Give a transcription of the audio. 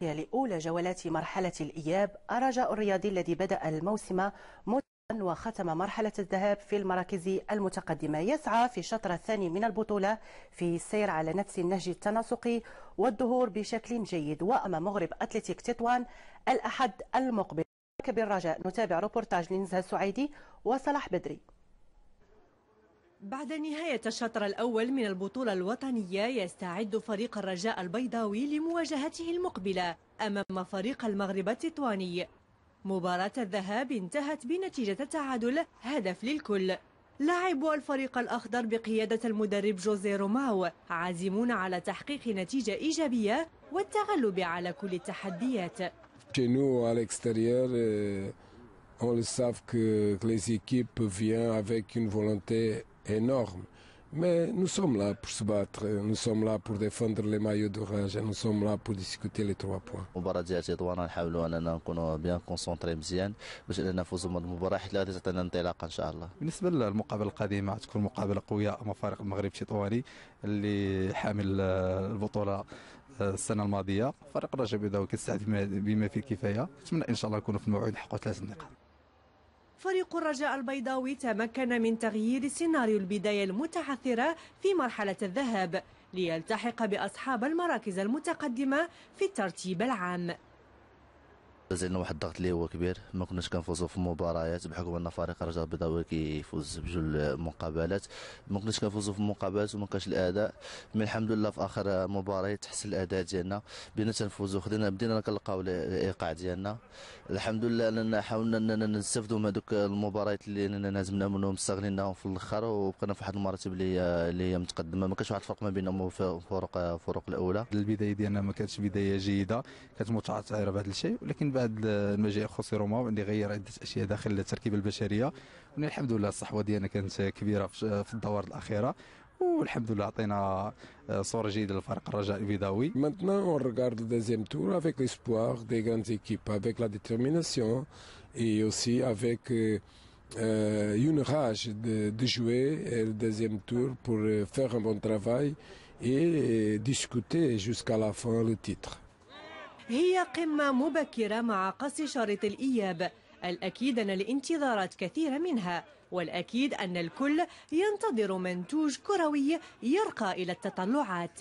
لأولى جولات مرحلة الإياب الرجاء الرياضي الذي بدأ الموسم متقن وختم مرحلة الذهاب في المراكز المتقدمة يسعى في الشطر الثاني من البطولة في السير على نفس النهج التناسقي والظهور بشكل جيد وأمام مغرب أتلتيك تطوان الأحد المقبل كبير الرجاء نتابع روبورتاج لينزها السعيدي وصلاح بدري بعد نهاية الشطر الأول من البطولة الوطنية يستعد فريق الرجاء البيضاوي لمواجهته المقبلة أمام فريق المغرب التطواني مباراة الذهاب انتهت بنتيجة تعادل هدف للكل لاعب الفريق الأخضر بقيادة المدرب جوزي روماو عازمون على تحقيق نتيجة إيجابية والتغلب على كل التحديات euh, On le savent que, que les équipes viennent avec une volonté énorme. Mais nous sommes là pour se battre, nous sommes là pour défendre les maillots d'orage, nous sommes là pour discuter les trois points. المباراة ديال تطوانا نحاولوا اننا نكونوا بيان كونسونطري مزيان باش اننا نفوزوا من المباراة حيت غادي تعطينا انطلاقه ان شاء الله. بالنسبه للمقابله القادمه تكون مقابله قويه امام فريق المغرب التطواني اللي حامل البطوله السنه الماضيه فريق الرجاء البيضاوي كيستعد بما فيه الكفايه نتمنى ان شاء الله نكونوا في الموعد نحققوا ثلاث نقاط. فريق الرجاء البيضاوي تمكن من تغيير سيناريو البداية المتعثرة في مرحلة الذهاب ليلتحق بأصحاب المراكز المتقدمة في الترتيب العام داز واحد الضغط اللي هو كبير ما كناش كنفوزوا في المباريات بحكم ان فريق الرجاء البيضاوي كيفوز بجوج المقابلات ما كناش كنفوزوا في المقابلات وما كانش الاداء مي الحمد لله في اخر مباراه تحسن الاداء ديالنا بدينا تنفوزوا خدينا بدينا كنلقاو الايقاع ديالنا الحمد لله اننا حاولنا اننا نستافدوا من هذوك المباريات اللي اننا نازمنا منهم استغليناهم في الاخر وبقينا في واحد المراتب اللي اللي هي متقدمه ما كانش واحد الفرق ما بين الفرق الفرق الاولى البدايه ديالنا ما كانتش بدايه جيده كانت متعثره بهذا الشيء ولكن بعد المجيء خوسي روما اللي غير عده اشياء داخل التركيبه البشريه الحمد لله الصحوه ديالنا كانت كبيره في الدوار الاخيره والحمد لله عطينا صوره جيده للفريق الرجاء البيضاوي maintenant on regarde le deuxième tour avec l'espoir des grandes équipes avec la détermination et aussi avec euh, une rage de, de jouer le deuxième tour pour faire un bon travail et discuter jusqu'à la fin le titre هي قمة مبكرة مع قص شريط الإياب الأكيد أن الانتظارات كثيرة منها والأكيد أن الكل ينتظر منتوج كروي يرقى إلى التطلعات